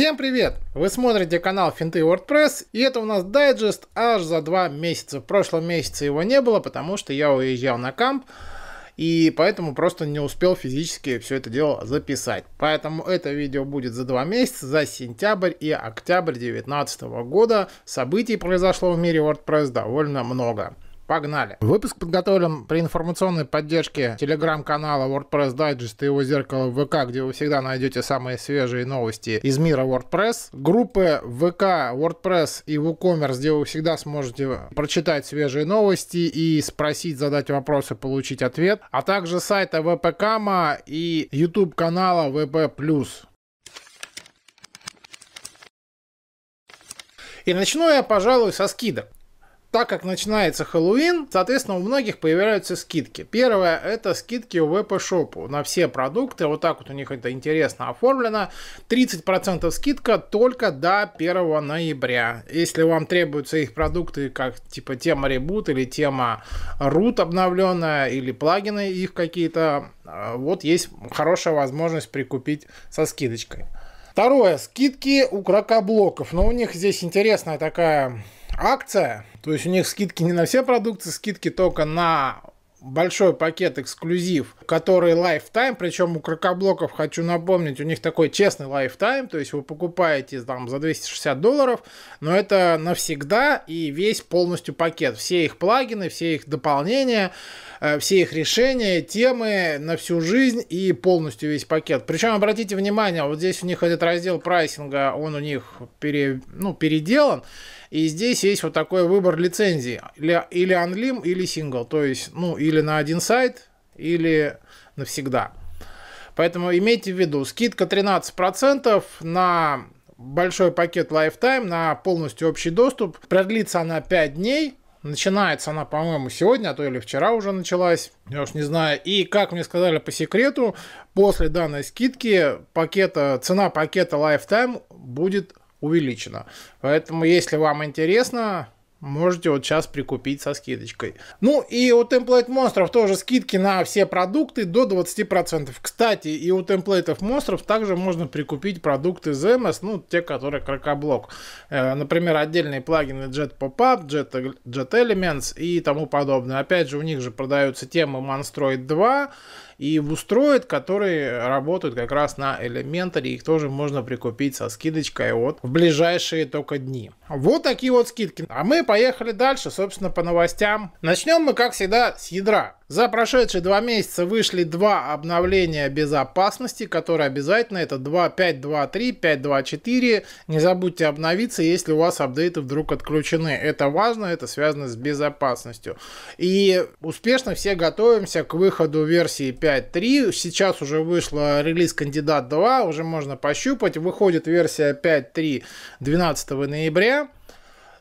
Всем привет! Вы смотрите канал Финты WordPress, и это у нас дайджест аж за два месяца. В прошлом месяце его не было, потому что я уезжал на камп, и поэтому просто не успел физически все это дело записать. Поэтому это видео будет за два месяца, за сентябрь и октябрь 2019 года. Событий произошло в мире WordPress довольно много. Погнали. Выпуск подготовлен при информационной поддержке телеграм-канала WordPress Digest и его зеркала ВК, где вы всегда найдете самые свежие новости из мира WordPress. Группы ВК, WordPress и WooCommerce, где вы всегда сможете прочитать свежие новости и спросить, задать вопросы, получить ответ. А также сайта ВПКама и YouTube канала ВП+. И начну я, пожалуй, со скидок. Так как начинается Хэллоуин, соответственно, у многих появляются скидки. Первое – это скидки у веб-шопу на все продукты. Вот так вот у них это интересно оформлено. 30% скидка только до 1 ноября. Если вам требуются их продукты, как типа тема ребут или тема root обновленная, или плагины их какие-то, э, вот есть хорошая возможность прикупить со скидочкой. Второе. Скидки у крокоблоков. Но у них здесь интересная такая акция. То есть у них скидки не на все продукты, скидки только на большой пакет эксклюзив, который lifetime, причем у крокоблоков, хочу напомнить, у них такой честный lifetime, то есть вы покупаете там за 260 долларов, но это навсегда и весь полностью пакет, все их плагины, все их дополнения, э, все их решения, темы на всю жизнь и полностью весь пакет. Причем обратите внимание, вот здесь у них этот раздел прайсинга, он у них пере, ну, переделан, и здесь есть вот такой выбор лицензии. Или, или Unlim, или Single. То есть, ну, или на один сайт, или навсегда. Поэтому имейте в виду, скидка 13% на большой пакет Lifetime, на полностью общий доступ. Продлится она 5 дней. Начинается она, по-моему, сегодня, а то или вчера уже началась, я уж не знаю. И, как мне сказали по секрету, после данной скидки пакета, цена пакета Lifetime будет увеличено, Поэтому, если вам интересно, можете вот сейчас прикупить со скидочкой. Ну и у темплейт монстров тоже скидки на все продукты до 20%. Кстати, и у темплейтов монстров также можно прикупить продукты ZMS, ну те, которые крокоблок. Э, например, отдельные плагины Jet Popup, Jet, Jet Elements и тому подобное. Опять же, у них же продаются темы Monstroid 2, и устроит, которые работают как раз на Elementor, их тоже можно прикупить со скидочкой вот в ближайшие только дни. Вот такие вот скидки. А мы поехали дальше, собственно, по новостям. Начнем мы, как всегда, с ядра. За прошедшие два месяца вышли два обновления безопасности, которые обязательно это 2.5.2.3, 5.2.4. Не забудьте обновиться, если у вас апдейты вдруг отключены. Это важно, это связано с безопасностью. И успешно все готовимся к выходу версии 5.3. Сейчас уже вышла релиз кандидат 2, уже можно пощупать. Выходит версия 5.3 12 ноября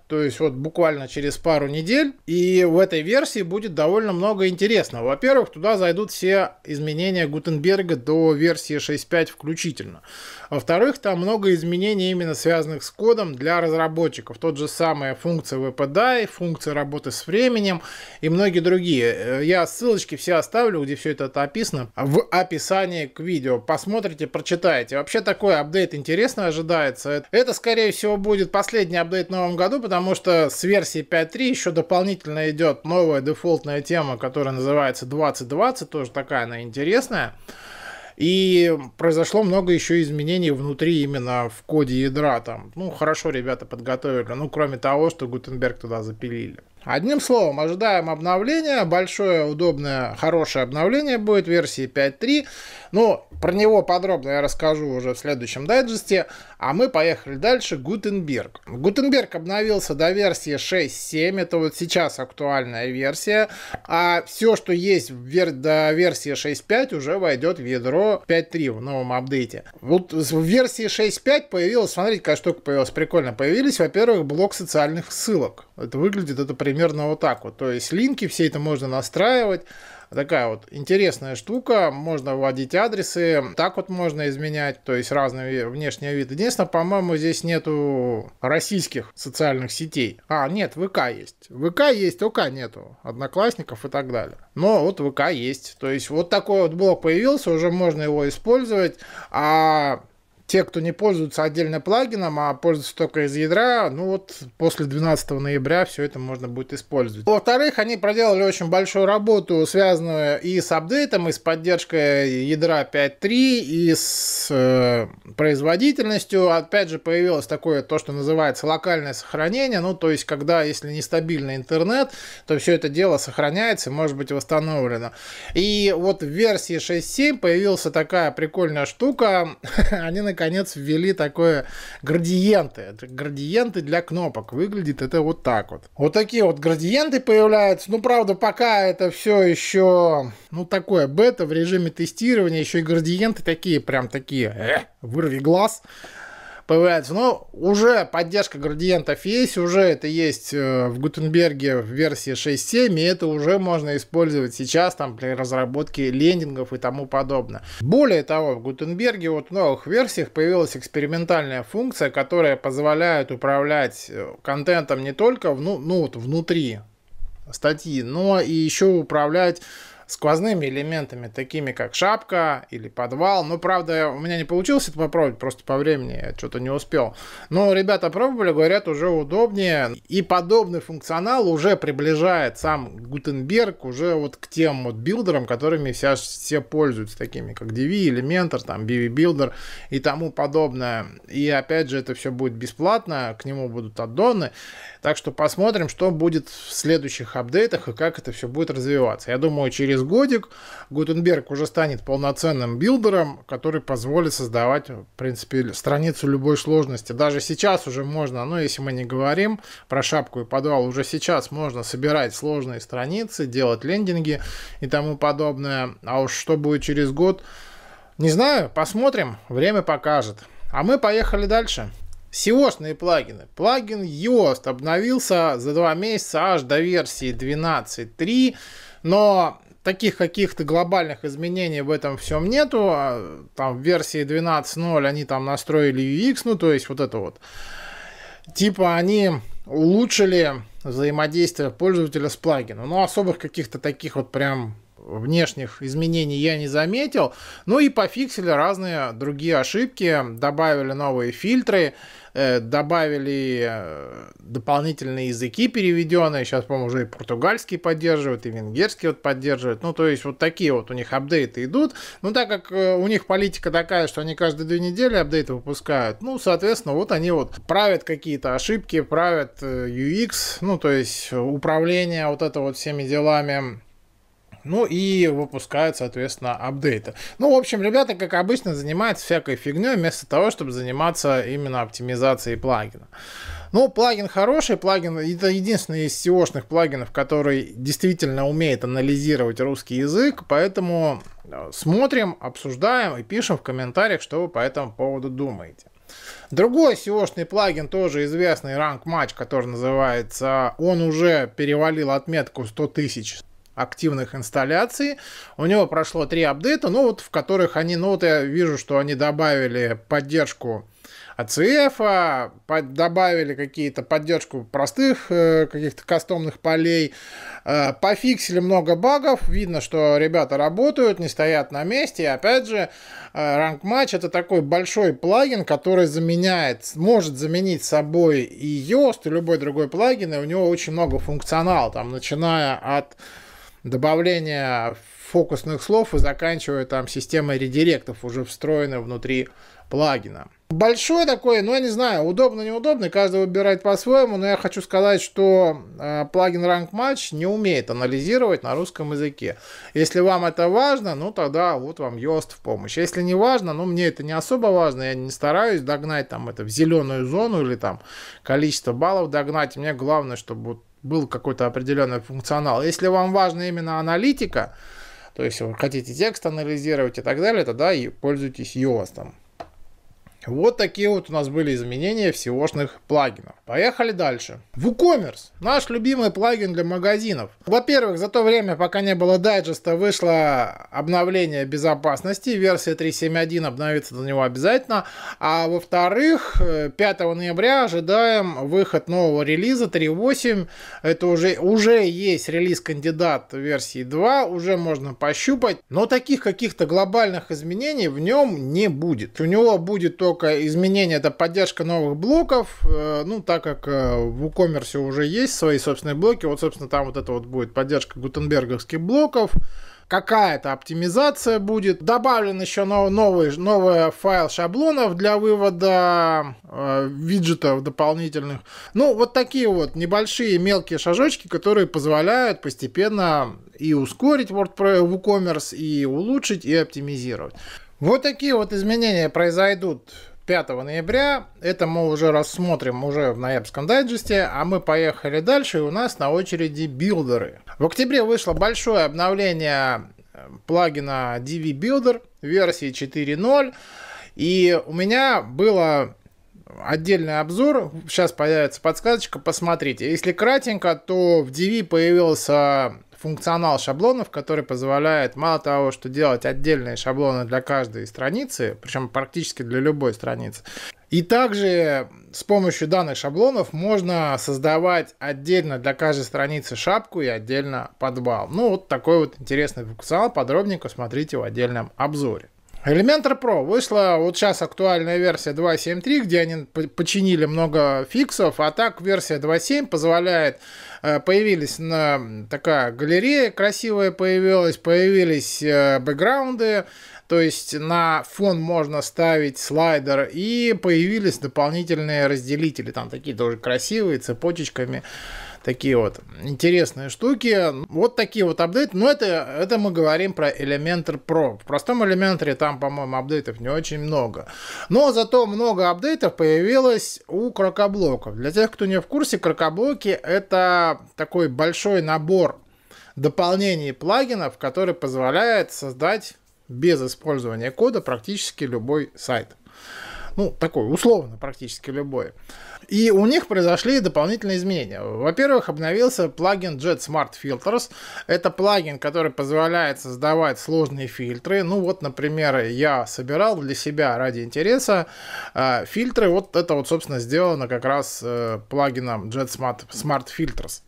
то есть вот буквально через пару недель. И в этой версии будет довольно много интересного. Во-первых, туда зайдут все изменения Гутенберга до версии 6.5 включительно. Во-вторых, там много изменений именно связанных с кодом для разработчиков. Тот же самая функция WPDI, функция работы с временем и многие другие. Э, я ссылочки все оставлю, где все это описано, в описании к видео. Посмотрите, прочитайте. Вообще такой апдейт интересно ожидается. Это, скорее всего, будет последний апдейт в новом году, потому что с версии 5.3 еще дополнительно идет новая дефолтная тема, которая называется 2020, тоже такая она интересная. И произошло много еще изменений внутри именно в коде ядра. Там, ну, хорошо ребята подготовили. Ну, кроме того, что Гутенберг туда запилили. Одним словом, ожидаем обновления. Большое, удобное, хорошее обновление будет версии 5.3. но ну, про него подробно я расскажу уже в следующем дайджесте. А мы поехали дальше. Гутенберг. Гутенберг обновился до версии 6.7. Это вот сейчас актуальная версия. А все, что есть до версии 6.5, уже войдет в ядро 5.3 в новом апдейте. Вот в версии 6.5 появилась, смотрите, какая штука появилась, прикольно. Появились, во-первых, блок социальных ссылок. Это выглядит это прекрасно примерно вот так вот. То есть линки, все это можно настраивать. Такая вот интересная штука, можно вводить адресы, так вот можно изменять, то есть разный внешний вид. Единственное, по-моему, здесь нету российских социальных сетей. А, нет, ВК есть. ВК есть, ОК нету, одноклассников и так далее. Но вот ВК есть. То есть вот такой вот блок появился, уже можно его использовать. А те, кто не пользуется отдельно плагином, а пользуются только из ядра, ну вот после 12 ноября все это можно будет использовать. Во-вторых, они проделали очень большую работу, связанную и с апдейтом, и с поддержкой ядра 5.3, и с э, производительностью. Опять же, появилось такое то, что называется локальное сохранение, ну то есть, когда, если нестабильный интернет, то все это дело сохраняется и может быть восстановлено. И вот в версии 6.7 появилась такая прикольная штука, они на наконец ввели такое градиенты. Градиенты для кнопок. Выглядит это вот так вот. Вот такие вот градиенты появляются. Ну, правда, пока это все еще, ну, такое бета в режиме тестирования. Еще и градиенты такие, прям такие, э, вырви глаз появляется. Но уже поддержка градиентов есть, уже это есть э, в Гутенберге в версии 6.7, и это уже можно использовать сейчас там при разработке лендингов и тому подобное. Более того, в Гутенберге вот в новых версиях появилась экспериментальная функция, которая позволяет управлять э, контентом не только вну, ну, вот внутри статьи, но и еще управлять сквозными элементами, такими как шапка или подвал. Ну, правда, у меня не получилось это попробовать, просто по времени я что-то не успел. Но ребята пробовали, говорят, уже удобнее. И подобный функционал уже приближает сам Гутенберг уже вот к тем вот билдерам, которыми сейчас все пользуются, такими как DV, Elementor, там, BV Builder и тому подобное. И опять же, это все будет бесплатно, к нему будут аддоны. Так что посмотрим, что будет в следующих апдейтах и как это все будет развиваться. Я думаю, через через годик Гутенберг уже станет полноценным билдером, который позволит создавать, в принципе, страницу любой сложности. Даже сейчас уже можно, ну, если мы не говорим про шапку и подвал, уже сейчас можно собирать сложные страницы, делать лендинги и тому подобное. А уж что будет через год, не знаю, посмотрим, время покажет. А мы поехали дальше. SEOшные плагины. Плагин Yoast обновился за два месяца аж до версии 12.3, но таких каких-то глобальных изменений в этом всем нету. А, там в версии 12.0 они там настроили UX, ну то есть вот это вот. Типа они улучшили взаимодействие пользователя с плагином. Но ну, особых каких-то таких вот прям внешних изменений я не заметил. Ну и пофиксили разные другие ошибки, добавили новые фильтры, э, добавили э, дополнительные языки переведенные. Сейчас, по-моему, уже и португальский поддерживают, и венгерский вот поддерживают. Ну, то есть вот такие вот у них апдейты идут. Ну, так как э, у них политика такая, что они каждые две недели апдейты выпускают, ну, соответственно, вот они вот правят какие-то ошибки, правят UX, ну, то есть управление вот это вот всеми делами ну и выпускают, соответственно, апдейты. Ну, в общем, ребята, как обычно, занимаются всякой фигней, вместо того, чтобы заниматься именно оптимизацией плагина. Ну, плагин хороший, плагин это единственный из SEO-шных плагинов, который действительно умеет анализировать русский язык, поэтому э, смотрим, обсуждаем и пишем в комментариях, что вы по этому поводу думаете. Другой SEO-шный плагин, тоже известный Rank Match, который называется, он уже перевалил отметку 100 тысяч активных инсталляций. У него прошло три апдейта, ну вот в которых они, ну вот я вижу, что они добавили поддержку acf а а, под, добавили какие-то поддержку простых э, каких-то кастомных полей, э, пофиксили много багов, видно, что ребята работают, не стоят на месте, и опять же, э, ранг матч это такой большой плагин, который заменяет, может заменить собой и Yoast, и любой другой плагин, и у него очень много функционала, там, начиная от добавление фокусных слов и заканчивая там системой редиректов, уже встроенной внутри плагина. Большой такой, ну я не знаю, удобно-неудобно, каждый выбирает по-своему, но я хочу сказать, что э, плагин Rank Match не умеет анализировать на русском языке. Если вам это важно, ну тогда вот вам Yoast в помощь. Если не важно, ну мне это не особо важно, я не стараюсь догнать там это в зеленую зону или там количество баллов догнать. Мне главное, чтобы вот был какой-то определенный функционал. Если вам важна именно аналитика, то есть вы хотите текст анализировать и так далее, тогда и пользуйтесь Yoast. Там. Вот такие вот у нас были изменения всеошных плагинов. Поехали дальше. WooCommerce. Наш любимый плагин для магазинов. Во-первых, за то время, пока не было дайджеста, вышло обновление безопасности. Версия 3.7.1 обновится до него обязательно. А во-вторых, 5 э, ноября ожидаем выход нового релиза 3.8. Это уже, уже есть релиз-кандидат версии 2. Уже можно пощупать. Но таких каких-то глобальных изменений в нем не будет. У него будет то только изменение это поддержка новых блоков. Э, ну, так как э, в WooCommerce уже есть свои собственные блоки, вот, собственно, там вот это вот будет поддержка гутенберговских блоков какая-то оптимизация будет. Добавлен еще новый, новый, новый файл шаблонов для вывода э, виджетов дополнительных. Ну, вот такие вот небольшие мелкие шажочки, которые позволяют постепенно и ускорить WordPress, WooCommerce, и улучшить, и оптимизировать. Вот такие вот изменения произойдут 5 ноября. Это мы уже рассмотрим уже в ноябрьском дайджесте, а мы поехали дальше, и у нас на очереди билдеры. В октябре вышло большое обновление э, плагина DV Builder версии 4.0, и у меня было отдельный обзор. Сейчас появится подсказочка, посмотрите. Если кратенько, то в DV появился функционал шаблонов, который позволяет мало того, что делать отдельные шаблоны для каждой страницы, причем практически для любой страницы, и также с помощью данных шаблонов можно создавать отдельно для каждой страницы шапку и отдельно подвал. Ну, вот такой вот интересный функционал. Подробненько смотрите в отдельном обзоре. Elementor Pro вышла вот сейчас актуальная версия 2.7.3, где они починили много фиксов, а так версия 2.7 позволяет, э, появились на такая галерея красивая появилась, появились э, бэкграунды, то есть на фон можно ставить слайдер. И появились дополнительные разделители. Там такие тоже красивые, цепочечками такие вот интересные штуки. Вот такие вот апдейты. Но это, это мы говорим про Elementor Pro. В простом Elementor там, по-моему, апдейтов не очень много. Но зато много апдейтов появилось у крокоблоков. Для тех, кто не в курсе, крокоблоки это такой большой набор дополнений плагинов, который позволяет создать без использования кода практически любой сайт. Ну, такой, условно, практически любой. И у них произошли дополнительные изменения. Во-первых, обновился плагин Jet Smart Filters. Это плагин, который позволяет создавать сложные фильтры. Ну вот, например, я собирал для себя ради интереса э, фильтры. Вот это вот, собственно, сделано как раз э, плагином Jet Smart, Smart Filters.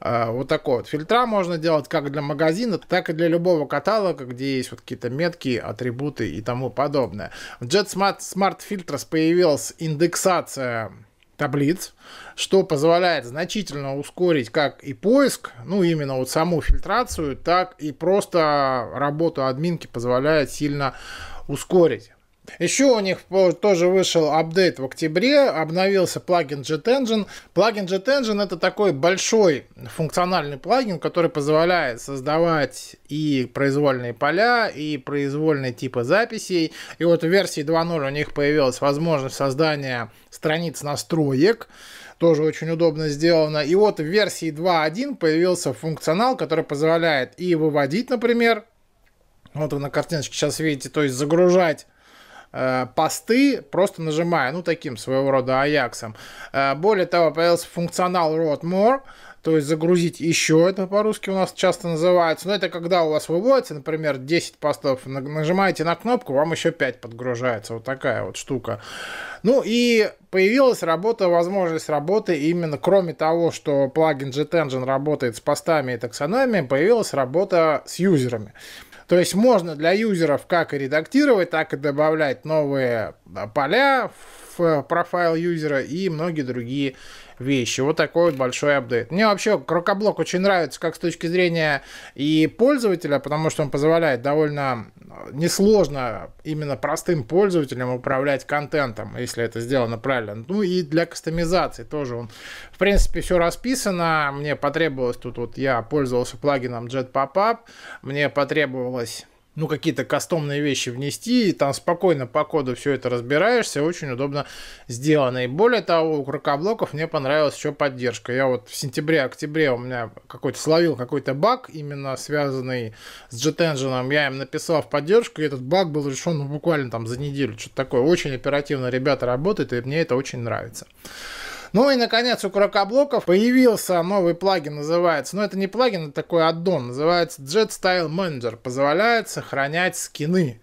Э, вот такой вот. Фильтра можно делать как для магазина, так и для любого каталога, где есть вот какие-то метки, атрибуты и тому подобное. В JetSmart Smart Filters появилась индексация таблиц, что позволяет значительно ускорить как и поиск, ну именно вот саму фильтрацию, так и просто работу админки позволяет сильно ускорить. Еще у них тоже вышел апдейт в октябре, обновился плагин JetEngine. Плагин JetEngine это такой большой функциональный плагин, который позволяет создавать и произвольные поля, и произвольные типы записей. И вот в версии 2.0 у них появилась возможность создания страниц настроек тоже очень удобно сделано. И вот в версии 2.1 появился функционал, который позволяет и выводить, например, вот вы на картиночке сейчас видите, то есть загружать Э, посты, просто нажимая, ну, таким своего рода аяксом. Э, более того, появился функционал Road More, то есть загрузить еще, это по-русски у нас часто называется, но это когда у вас выводится, например, 10 постов, нажимаете на кнопку, вам еще 5 подгружается, вот такая вот штука. Ну и появилась работа, возможность работы именно, кроме того, что плагин JetEngine работает с постами и таксономией, появилась работа с юзерами. То есть можно для юзеров как и редактировать, так и добавлять новые поля в э, профайл юзера и многие другие вещи. Вот такой вот большой апдейт. Мне вообще Крокоблок очень нравится как с точки зрения и пользователя, потому что он позволяет довольно несложно именно простым пользователям управлять контентом, если это сделано правильно. Ну и для кастомизации тоже он, в принципе, все расписано. Мне потребовалось тут вот я пользовался плагином Jet Pop-up, мне потребовалось ну, какие-то кастомные вещи внести, и там спокойно по коду все это разбираешься, очень удобно сделано. И более того, у крокоблоков мне понравилась еще поддержка. Я вот в сентябре-октябре у меня какой-то словил какой-то баг, именно связанный с JetEngine, я им написал в поддержку, и этот баг был решен ну, буквально там за неделю, что-то такое. Очень оперативно ребята работают, и мне это очень нравится. Ну и, наконец, у крокоблоков появился новый плагин, называется, ну это не плагин, это а такой аддон, называется Jet Style Manager, позволяет сохранять скины.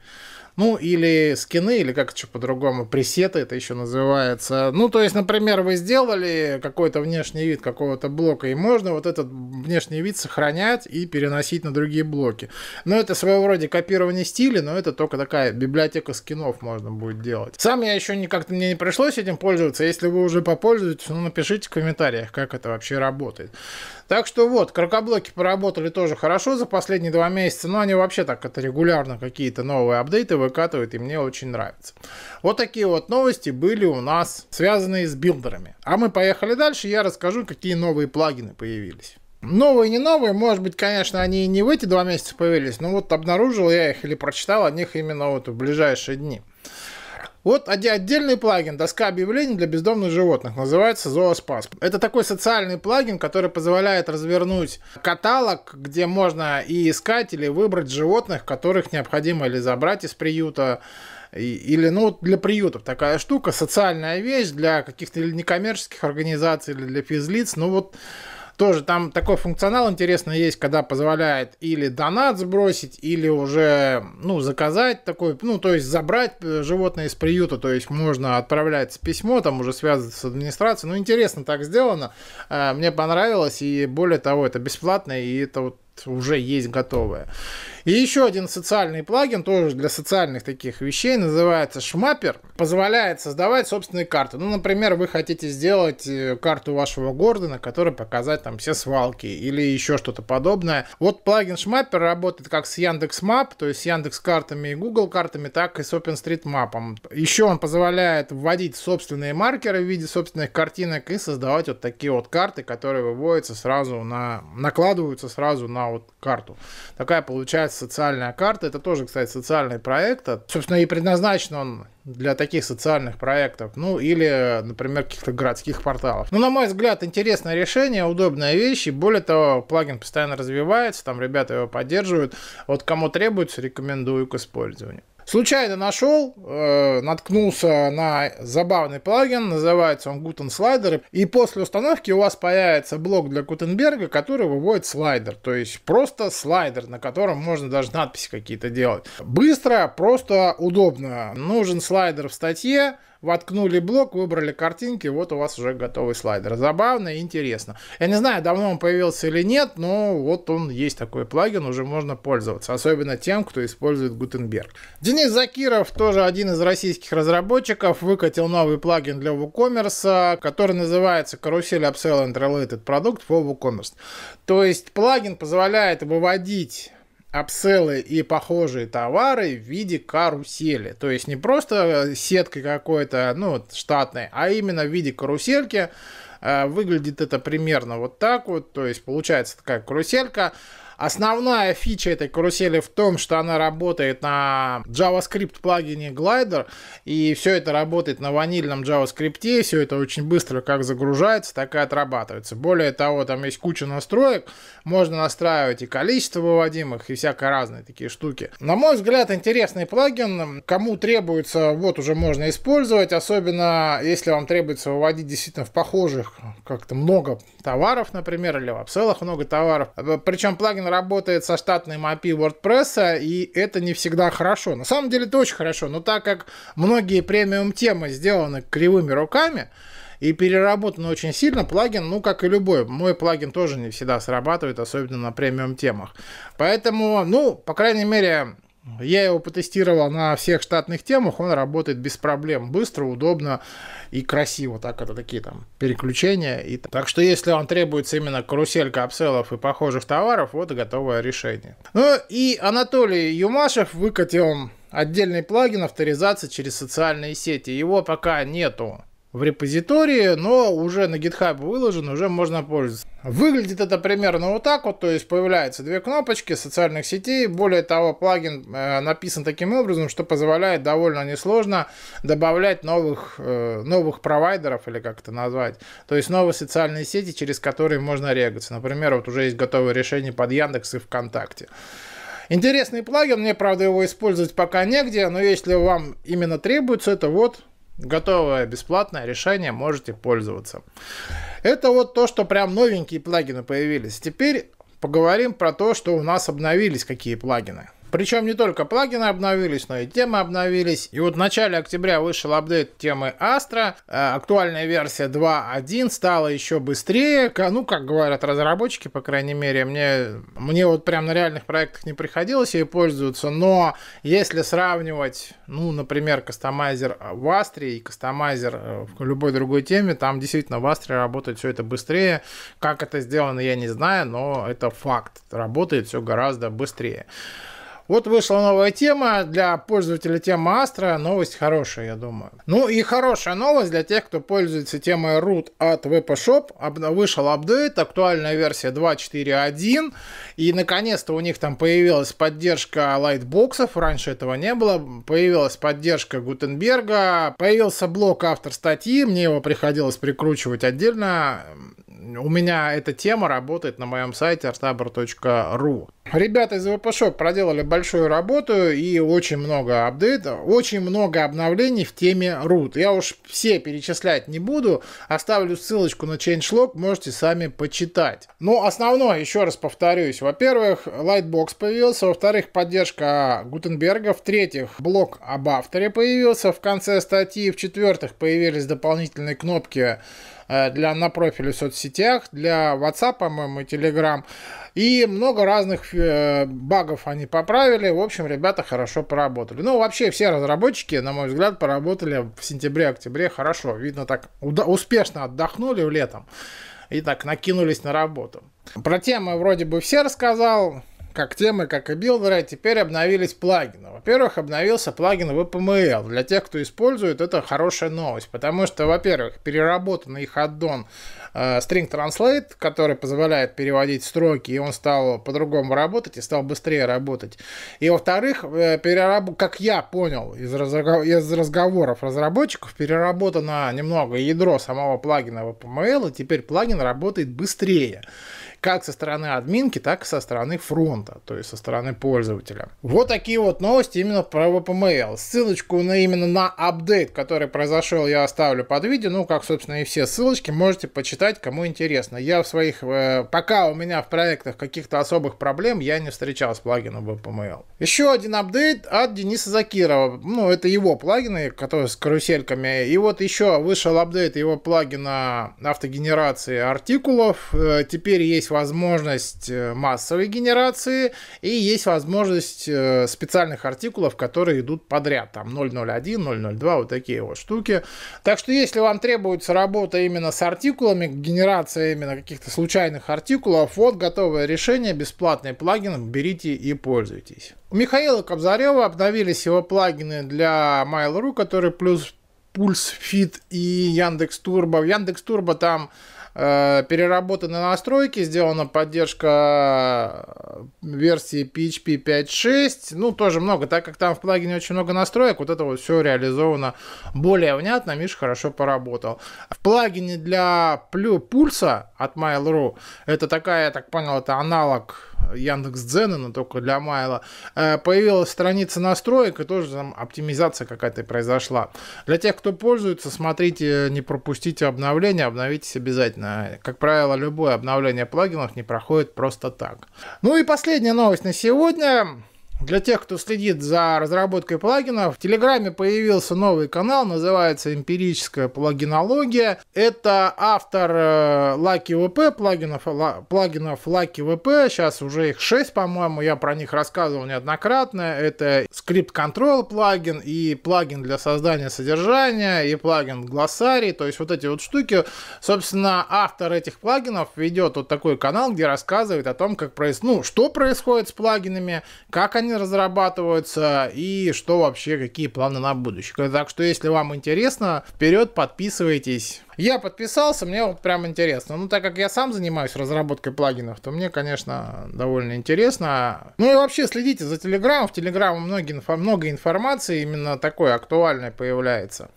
Ну, или скины, или как еще по-другому, пресеты это еще называется. Ну, то есть, например, вы сделали какой-то внешний вид какого-то блока, и можно вот этот внешний вид сохранять и переносить на другие блоки. Но это своего рода копирование стиля, но это только такая библиотека скинов можно будет делать. Сам я еще как то мне не пришлось этим пользоваться. Если вы уже попользуетесь, ну, напишите в комментариях, как это вообще работает. Так что вот, крокоблоки поработали тоже хорошо за последние два месяца, но они вообще так это регулярно какие-то новые апдейты выкатывают, и мне очень нравится. Вот такие вот новости были у нас, связанные с билдерами. А мы поехали дальше, я расскажу, какие новые плагины появились. Новые, не новые, может быть, конечно, они и не в эти два месяца появились, но вот обнаружил я их или прочитал о них именно вот в ближайшие дни. Вот отдельный плагин, доска объявлений для бездомных животных, называется Зооспас. Это такой социальный плагин, который позволяет развернуть каталог, где можно и искать или выбрать животных, которых необходимо или забрать из приюта, или ну для приютов такая штука, социальная вещь для каких-то некоммерческих организаций или для физлиц, ну вот тоже там такой функционал интересно есть, когда позволяет или донат сбросить, или уже, ну, заказать такой, ну, то есть забрать э, животное из приюта, то есть можно отправлять письмо, там уже связываться с администрацией. Ну, интересно так сделано, э, мне понравилось, и более того, это бесплатно, и это вот уже есть готовое. И еще один социальный плагин, тоже для социальных таких вещей, называется Шмапер. Позволяет создавать собственные карты. Ну, например, вы хотите сделать э, карту вашего города, на которой показать там все свалки или еще что-то подобное. Вот плагин Шмапер работает как с Яндекс Мап, то есть с Яндекс картами и Google картами, так и с OpenStreetMap. Еще он позволяет вводить собственные маркеры в виде собственных картинок и создавать вот такие вот карты, которые выводятся сразу на накладываются сразу на вот карту. Такая получается социальная карта. Это тоже, кстати, социальный проект. А, собственно, и предназначен он для таких социальных проектов, ну или, например, каких-то городских порталов. Ну, на мой взгляд, интересное решение, удобная вещь, и более того, плагин постоянно развивается, там ребята его поддерживают. Вот кому требуется, рекомендую к использованию. Случайно нашел, э, наткнулся на забавный плагин, называется он Guten Slider, и после установки у вас появится блок для Гутенберга, который выводит слайдер, то есть просто слайдер, на котором можно даже надписи какие-то делать. Быстро, просто, удобно. Нужен слайдер в статье, воткнули блок, выбрали картинки, вот у вас уже готовый слайдер. Забавно и интересно. Я не знаю, давно он появился или нет, но вот он есть такой плагин, уже можно пользоваться, особенно тем, кто использует Gutenberg. Денис Закиров, тоже один из российских разработчиков, выкатил новый плагин для WooCommerce, который называется «Карусель Upsell and Related Product for WooCommerce». То есть плагин позволяет выводить апселлы и похожие товары в виде карусели. То есть не просто э, сеткой какой-то, ну, штатной, а именно в виде карусельки. Э, выглядит это примерно вот так вот. То есть получается такая каруселька. Основная фича этой карусели в том, что она работает на JavaScript плагине Glider, и все это работает на ванильном JavaScript, все это очень быстро как загружается, так и отрабатывается. Более того, там есть куча настроек, можно настраивать и количество выводимых, и всякое разные такие штуки. На мой взгляд, интересный плагин, кому требуется, вот уже можно использовать, особенно если вам требуется выводить действительно в похожих как-то много товаров, например, или в апселлах много товаров. Причем плагин работает со штатным API WordPress, а, и это не всегда хорошо. На самом деле это очень хорошо, но так как многие премиум темы сделаны кривыми руками, и переработан очень сильно. Плагин, ну, как и любой, мой плагин тоже не всегда срабатывает, особенно на премиум темах. Поэтому, ну, по крайней мере, я его потестировал на всех штатных темах, он работает без проблем, быстро, удобно и красиво. Так это такие там переключения. И... Так что если вам требуется именно каруселька капселов и похожих товаров, вот и готовое решение. Ну и Анатолий Юмашев выкатил отдельный плагин авторизации через социальные сети. Его пока нету в репозитории, но уже на GitHub выложен, уже можно пользоваться. Выглядит это примерно вот так вот, то есть появляются две кнопочки социальных сетей. Более того, плагин э, написан таким образом, что позволяет довольно несложно добавлять новых, э, новых провайдеров, или как это назвать, то есть новые социальные сети, через которые можно регаться. Например, вот уже есть готовые решения под Яндекс и ВКонтакте. Интересный плагин, мне, правда, его использовать пока негде, но если вам именно требуется, это вот Готовое бесплатное решение, можете пользоваться. Это вот то, что прям новенькие плагины появились. Теперь поговорим про то, что у нас обновились, какие плагины. Причем не только плагины обновились, но и темы обновились. И вот в начале октября вышел апдейт темы Astra. Э, актуальная версия 2.1 стала еще быстрее. Ну, как говорят разработчики, по крайней мере, мне, мне вот прям на реальных проектах не приходилось ей пользоваться. Но если сравнивать, ну, например, кастомайзер э, в Astra и кастомайзер э, в любой другой теме, там действительно в Astra работает все это быстрее. Как это сделано, я не знаю, но это факт. Работает все гораздо быстрее. Вот вышла новая тема для пользователя темы Астра. Новость хорошая, я думаю. Ну и хорошая новость для тех, кто пользуется темой root от VPShop. вышел апдейт, актуальная версия 2.4.1. И наконец-то у них там появилась поддержка лайтбоксов. Раньше этого не было. Появилась поддержка Гутенберга. Появился блок автор статьи. Мне его приходилось прикручивать отдельно у меня эта тема работает на моем сайте artabr.ru. Ребята из VPShop проделали большую работу и очень много апдейтов, очень много обновлений в теме root. Я уж все перечислять не буду, оставлю ссылочку на changelog, можете сами почитать. Но ну, основное, еще раз повторюсь, во-первых, Lightbox появился, во-вторых, поддержка Гутенберга, в-третьих, блок об авторе появился в конце статьи, в-четвертых, появились дополнительные кнопки Э, для, на профиле в соцсетях, для WhatsApp, по-моему, и Telegram. И много разных э, багов они поправили. В общем, ребята хорошо поработали. Ну, вообще, все разработчики, на мой взгляд, поработали в сентябре-октябре хорошо. Видно, так успешно отдохнули в летом и так накинулись на работу. Про темы вроде бы все рассказал как темы, как и билдеры, теперь обновились плагины. Во-первых, обновился плагин WPML. Для тех, кто использует, это хорошая новость, потому что, во-первых, переработанный их аддон э, String Translate, который позволяет переводить строки, и он стал по-другому работать и стал быстрее работать. И, во-вторых, э, перераб... как я понял из, разго... из разговоров разработчиков, переработано немного ядро самого плагина WPML, и теперь плагин работает быстрее как со стороны админки, так и со стороны фронта, то есть со стороны пользователя. Вот такие вот новости именно про VPML. Ссылочку на именно на апдейт, который произошел, я оставлю под видео, ну, как, собственно, и все ссылочки, можете почитать, кому интересно. Я в своих, э, пока у меня в проектах каких-то особых проблем, я не встречал с плагином VPML. Еще один апдейт от Дениса Закирова, ну, это его плагины, которые с карусельками, и вот еще вышел апдейт его плагина автогенерации артикулов, э, теперь есть возможность э, массовой генерации и есть возможность э, специальных артикулов, которые идут подряд. Там 001, 002, вот такие вот штуки. Так что если вам требуется работа именно с артикулами, генерация именно каких-то случайных артикулов, вот готовое решение, бесплатный плагин, берите и пользуйтесь. У Михаила Кобзарева обновились его плагины для Mail.ru, которые плюс Пульс Fit и Яндекс Турбо. В Яндекс Турбо там Э, переработаны настройки, сделана поддержка э, версии PHP 5.6. Ну, тоже много, так как там в плагине очень много настроек, вот это вот все реализовано более внятно, Миша хорошо поработал. В плагине для пульса от Mail.ru, это такая, я так понял, это аналог Яндекс Дзена, но только для Майла, э, появилась страница настроек, и тоже там оптимизация какая-то произошла. Для тех, кто пользуется, смотрите, не пропустите обновления, обновитесь обязательно. Как правило, любое обновление плагинов не проходит просто так. Ну и последняя новость на сегодня. Для тех, кто следит за разработкой плагинов, в Телеграме появился новый канал, называется «Эмпирическая плагинология». Это автор э, Lucky VP, плагинов, плагинов Lucky VP, сейчас уже их 6, по-моему, я про них рассказывал неоднократно. Это скрипт Control плагин и плагин для создания содержания, и плагин глоссарий, то есть вот эти вот штуки. Собственно, автор этих плагинов ведет вот такой канал, где рассказывает о том, как проис- ну, что происходит с плагинами, как они они разрабатываются и что вообще, какие планы на будущее. Так что, если вам интересно, вперед подписывайтесь. Я подписался, мне вот прям интересно. Ну, так как я сам занимаюсь разработкой плагинов, то мне, конечно, довольно интересно. Ну и вообще следите за Телеграмом. В Телеграме много, инфо- много информации именно такой актуальной появляется.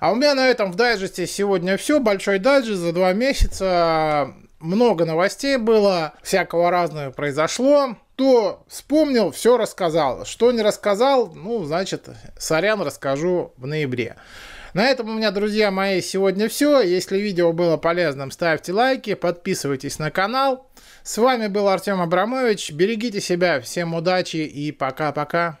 А у меня на этом в дайджесте сегодня все. Большой дайджест за два месяца много новостей было, всякого разного произошло. Кто вспомнил, все рассказал. Что не рассказал, ну, значит, сорян, расскажу в ноябре. На этом у меня, друзья мои, сегодня все. Если видео было полезным, ставьте лайки, подписывайтесь на канал. С вами был Артем Абрамович. Берегите себя, всем удачи и пока-пока.